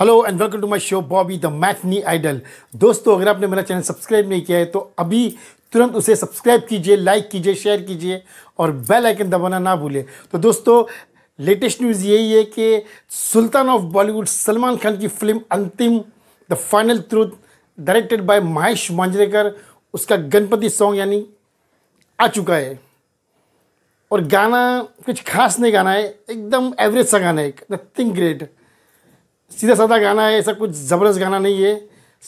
hello and welcome to my show Bobby the मैथनी idol दोस्तों अगर आपने मेरा चैनल सब्सक्राइब नहीं किया है तो अभी तुरंत उसे सब्सक्राइब कीजिए लाइक कीजिए शेयर कीजिए और बेल आइकन दबाना ना भूलें तो दोस्तों लेटेस्ट न्यूज़ यही है कि सुल्तान ऑफ बॉलीवुड सलमान खान की film Antim the final truth directed by Mahesh Manjrekar उसका गणपति सॉन्ग यानी आ चुका है और गाना कुछ खास नहीं गाना है एकदम एवरेज सा गाना है नथिंग ग्रेट सीधा साधा गाना है ऐसा कुछ ज़बरदस्त गाना नहीं है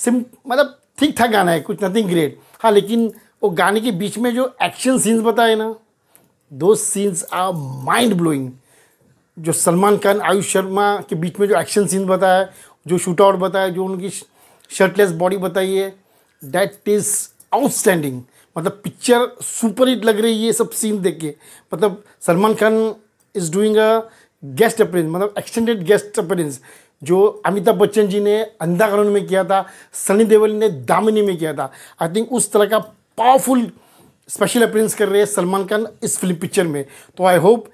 सिम मतलब ठीक ठाक गाना है कुछ नथिंग ग्रेट हाँ लेकिन वो गाने के बीच में जो एक्शन सीन्स बताए ना दो सीन्स आर माइंड ब्लोइंग जो सलमान खान आयुष शर्मा के बीच में जो एक्शन सीन बताया जो शूट आउट बताया जो उनकी शर्टलेस बॉडी बताई है डैट इज़ आउटस्टैंडिंग मतलब पिक्चर सुपर हिट लग रही है ये सब सीन देख के मतलब Salman Khan is doing a guest appearance मतलब एक्सटेंडेड गेस्ट अपेरेंस जो अमिताभ बच्चन जी ने अंधाकरण में किया था सनी देवल ने दामिनी में किया था आई थिंक उस तरह का पावरफुल स्पेशल अपीरेंस कर रहे हैं सलमान खान इस फिल्म पिक्चर में तो आई होप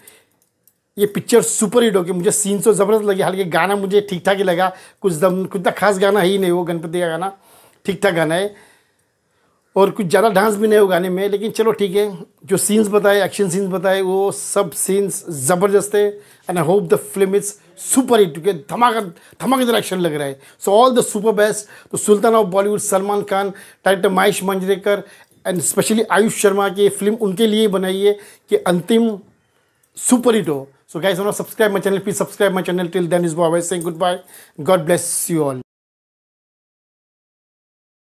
ये पिक्चर सुपर हिट होगी मुझे सीन तो ज़बरदस्त लगी हालांकि गाना मुझे ठीक ठाक ही लगा कुछ दम कुछ खास गाना ही नहीं वो गणपति का गाना ठीक ठाक गाना है और कुछ ज़्यादा डांस भी नहीं हो गाने में लेकिन चलो ठीक है जो सीन्स बताए एक्शन सीन्स बताए वो सब सीन्स ज़बरदस्त है and I hope the film is super hit क्योंकि धमाका धमाकेदार एक्शन लग रहा है so all the super best तो sultan of Bollywood Salman Khan director Mahesh Manjrekar and specially Ayush Sharma की फिल्म उनके लिए बनाई है कि अंतिम सुपर हिट हो so guys no subscribe my channel please subscribe my channel till then is boy sing good bye God bless you all